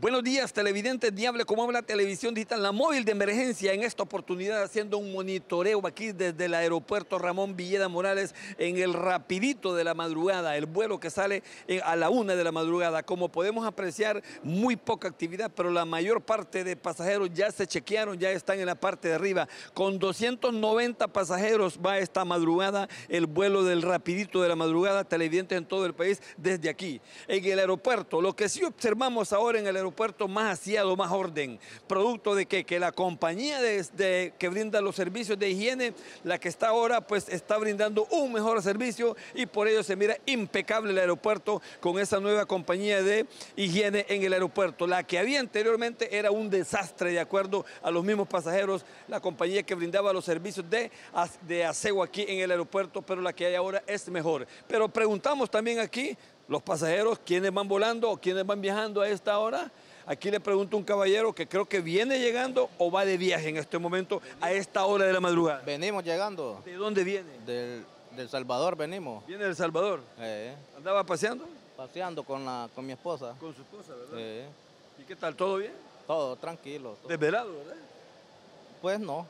Buenos días, televidentes Diable, como habla Televisión Digital, la móvil de emergencia en esta oportunidad haciendo un monitoreo aquí desde el aeropuerto Ramón Villeda Morales en el rapidito de la madrugada, el vuelo que sale eh, a la una de la madrugada. Como podemos apreciar, muy poca actividad, pero la mayor parte de pasajeros ya se chequearon, ya están en la parte de arriba. Con 290 pasajeros va esta madrugada el vuelo del rapidito de la madrugada, televidentes en todo el país desde aquí. En el aeropuerto, lo que sí observamos ahora en el aeropuerto, aeropuerto más lo más orden. Producto de que, que la compañía que brinda los servicios de higiene, la que está ahora, pues está brindando un mejor servicio y por ello se mira impecable el aeropuerto con esa nueva compañía de higiene en el aeropuerto. La que había anteriormente era un desastre, de acuerdo a los mismos pasajeros, la compañía que brindaba los servicios de, de aseo aquí en el aeropuerto, pero la que hay ahora es mejor. Pero preguntamos también aquí los pasajeros, quiénes van volando o quiénes van viajando a esta hora. Aquí le pregunto a un caballero que creo que viene llegando o va de viaje en este momento a esta hora de la madrugada. Venimos llegando. ¿De dónde viene? Del, Salvador venimos. ¿Viene del Salvador? ¿Andaba paseando? Paseando con, la, con mi esposa. Con su esposa, ¿verdad? ¿Y qué tal? ¿Todo bien? Todo, tranquilo. Todo. ¿Desvelado, verdad? Pues no.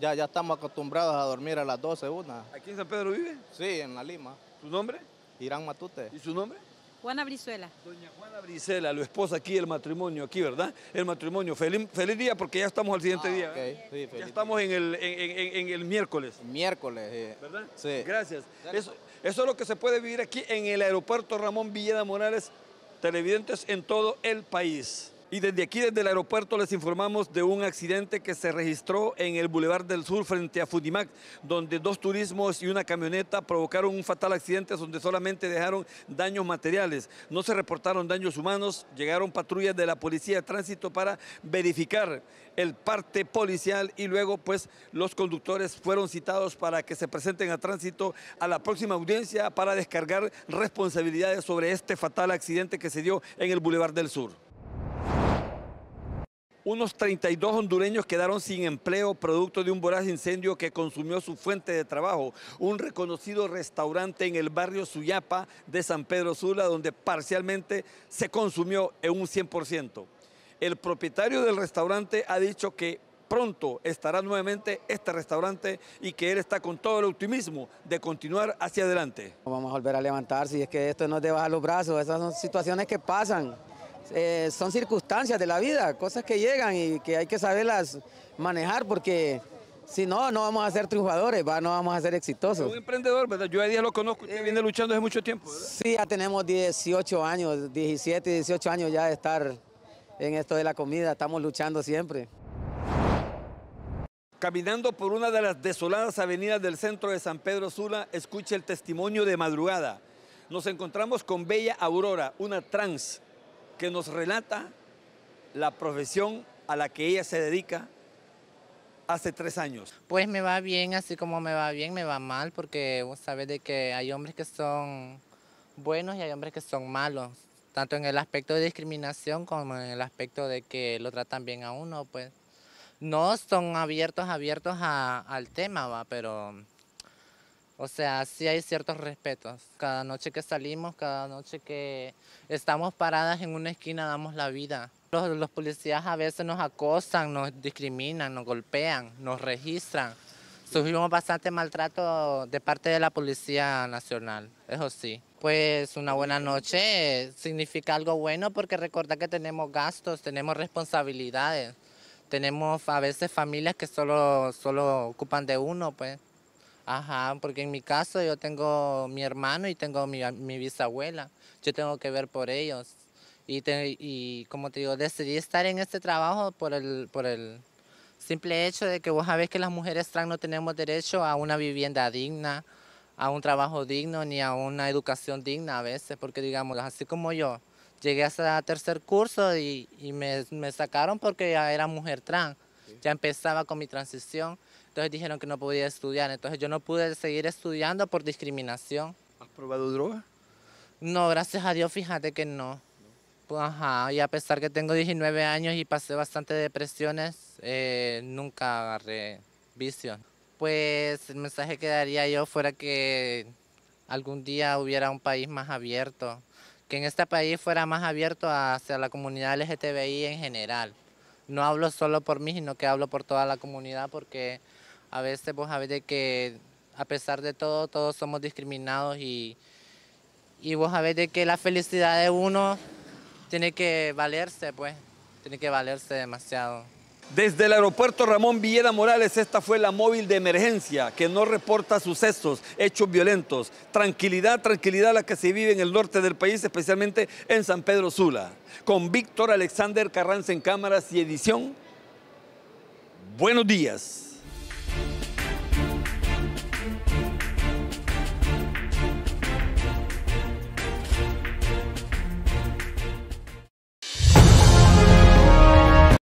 Ya, ya estamos acostumbrados a dormir a las 12, una. ¿Aquí en San Pedro vive? Sí, en la Lima. ¿Tu nombre? Irán Matute. ¿Y su nombre? Juana Brizuela. Doña Juana Brizuela, lo esposa aquí, el matrimonio aquí, ¿verdad? El matrimonio. Feliz, día porque ya estamos al siguiente ah, día. ya estamos en el, en, el, miércoles. Miércoles, ¿verdad? Sí. Gracias. Eso, pues. eso, es lo que se puede vivir aquí en el aeropuerto Ramón Villeda Morales, televidentes en todo el país. Y desde aquí, desde el aeropuerto, les informamos de un accidente que se registró en el Boulevard del Sur frente a Fudimac, donde dos turismos y una camioneta provocaron un fatal accidente donde solamente dejaron daños materiales. No se reportaron daños humanos, llegaron patrullas de la Policía de Tránsito para verificar el parte policial y luego pues los conductores fueron citados para que se presenten a tránsito a la próxima audiencia para descargar responsabilidades sobre este fatal accidente que se dio en el Boulevard del Sur. Unos 32 hondureños quedaron sin empleo producto de un voraz incendio que consumió su fuente de trabajo. Un reconocido restaurante en el barrio Suyapa de San Pedro Sula, donde parcialmente se consumió en un 100%. El propietario del restaurante ha dicho que pronto estará nuevamente este restaurante y que él está con todo el optimismo de continuar hacia adelante. Vamos a volver a levantar, si es que esto no es de los brazos, esas son situaciones que pasan. Eh, son circunstancias de la vida, cosas que llegan y que hay que saberlas manejar porque si no, no vamos a ser triunfadores, no vamos a ser exitosos. un emprendedor, ¿verdad? Yo a día lo conozco, usted eh, viene luchando desde mucho tiempo, Sí, ya tenemos 18 años, 17, 18 años ya de estar en esto de la comida, estamos luchando siempre. Caminando por una de las desoladas avenidas del centro de San Pedro Sula, escucha el testimonio de madrugada. Nos encontramos con Bella Aurora, una trans que nos relata la profesión a la que ella se dedica hace tres años? Pues me va bien, así como me va bien, me va mal, porque vos sabes de que hay hombres que son buenos y hay hombres que son malos, tanto en el aspecto de discriminación como en el aspecto de que lo tratan bien a uno, pues no son abiertos, abiertos al tema, va, pero o sea, sí hay ciertos respetos. Cada noche que salimos, cada noche que estamos paradas en una esquina, damos la vida. Los, policías a veces nos acosan, nos discriminan, nos golpean, nos registran. Sufrimos bastante maltrato de parte de la Policía Nacional, eso sí. Pues una buena noche significa algo bueno porque recuerda que tenemos gastos, tenemos responsabilidades, tenemos a veces familias que solo, solo ocupan de uno, pues. Ajá, porque en mi caso yo tengo mi hermano y tengo mi, bisabuela. Yo tengo que ver por ellos. Y, y, como te digo, decidí estar en este trabajo por el, por el simple hecho de que vos sabés que las mujeres trans no tenemos derecho a una vivienda digna, a un trabajo digno, ni a una educación digna a veces, porque digamos, así como yo, llegué hasta tercer curso y, me, me, sacaron porque ya era mujer trans, ya empezaba con mi transición entonces dijeron que no podía estudiar, entonces yo no pude seguir estudiando por discriminación. ¿Has probado droga? No, gracias a Dios, fíjate que no. ajá, y a pesar que tengo 19 años y pasé bastante depresiones, eh, nunca agarré visión. Pues el mensaje que daría yo fuera que algún día hubiera un país más abierto, que en este país fuera más abierto hacia la comunidad LGTBI en general. No hablo solo por mí, sino que hablo por toda la comunidad porque a veces vos sabés de que a pesar de todo, todos somos discriminados y, y vos sabés de que la felicidad de uno tiene que valerse, pues, tiene que valerse demasiado. Desde el aeropuerto Ramón Villera Morales, esta fue la móvil de emergencia que no reporta sucesos, hechos violentos. Tranquilidad, tranquilidad la que se vive en el norte del país, especialmente en San Pedro Sula. Con Víctor Alexander Carranza en cámaras y edición. Buenos días.